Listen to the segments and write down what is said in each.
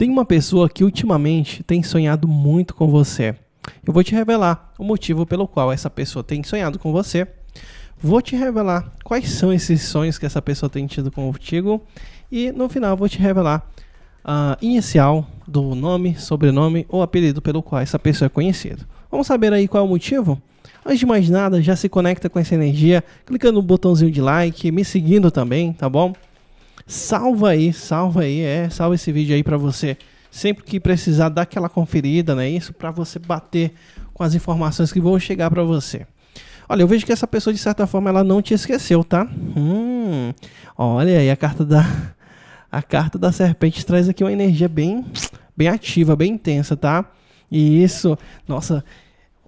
Tem uma pessoa que ultimamente tem sonhado muito com você. Eu vou te revelar o motivo pelo qual essa pessoa tem sonhado com você. Vou te revelar quais são esses sonhos que essa pessoa tem tido contigo. E no final vou te revelar a ah, inicial do nome, sobrenome ou apelido pelo qual essa pessoa é conhecida. Vamos saber aí qual é o motivo? Antes de mais nada, já se conecta com essa energia, clicando no botãozinho de like, me seguindo também, tá bom? Salva aí, salva aí, é, salva esse vídeo aí para você sempre que precisar dar aquela conferida, né? Isso para você bater com as informações que vão chegar para você. Olha, eu vejo que essa pessoa de certa forma ela não te esqueceu, tá? Hum, olha aí a carta da a carta da serpente traz aqui uma energia bem bem ativa, bem intensa, tá? E isso, nossa,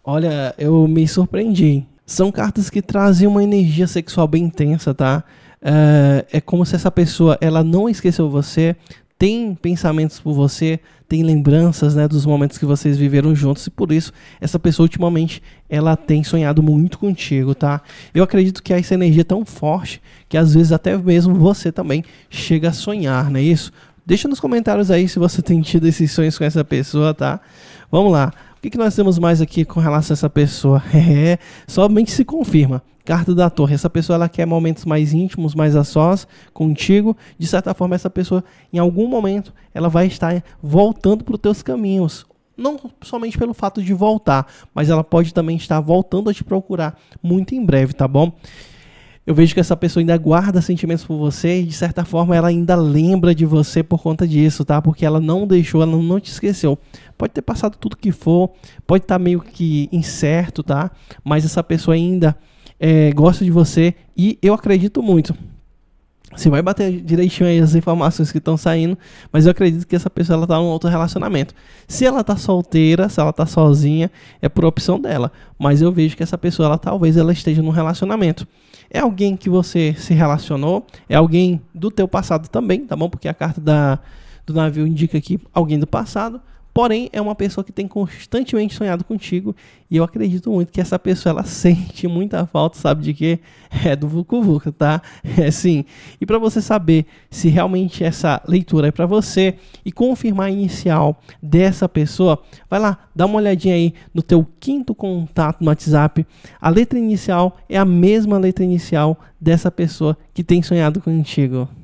olha, eu me surpreendi. São cartas que trazem uma energia sexual bem intensa, tá? Ah, é como se essa pessoa ela não esqueceu você, tem pensamentos por você, tem lembranças né, dos momentos que vocês viveram juntos e por isso essa pessoa ultimamente ela tem sonhado muito contigo, tá? Eu acredito que essa energia é tão forte que às vezes até mesmo você também chega a sonhar, não é isso? Deixa nos comentários aí se você tem tido esses sonhos com essa pessoa, tá? Vamos lá que, que nós temos mais aqui com relação a essa pessoa? É, somente se confirma. Carta da Torre. Essa pessoa ela quer momentos mais íntimos, mais a sós, contigo. De certa forma, essa pessoa, em algum momento, ela vai estar voltando para os teus caminhos. Não somente pelo fato de voltar, mas ela pode também estar voltando a te procurar muito em breve, tá bom? eu vejo que essa pessoa ainda guarda sentimentos por você e de certa forma ela ainda lembra de você por conta disso, tá? Porque ela não deixou, ela não te esqueceu. Pode ter passado tudo que for, pode estar tá meio que incerto, tá? Mas essa pessoa ainda é, gosta de você e eu acredito muito você vai bater direitinho aí as informações que estão saindo, mas eu acredito que essa pessoa ela em tá num outro relacionamento. Se ela está solteira, se ela está sozinha, é por opção dela, mas eu vejo que essa pessoa ela talvez ela esteja num relacionamento. É alguém que você se relacionou, é alguém do teu passado também, tá bom? Porque a carta da, do navio indica que alguém do passado, Porém, é uma pessoa que tem constantemente sonhado contigo e eu acredito muito que essa pessoa ela sente muita falta, sabe de quê? É do Vucu Vucu, tá? É sim. E para você saber se realmente essa leitura é para você e confirmar a inicial dessa pessoa, vai lá, dá uma olhadinha aí no teu quinto contato no WhatsApp. A letra inicial é a mesma letra inicial dessa pessoa que tem sonhado contigo.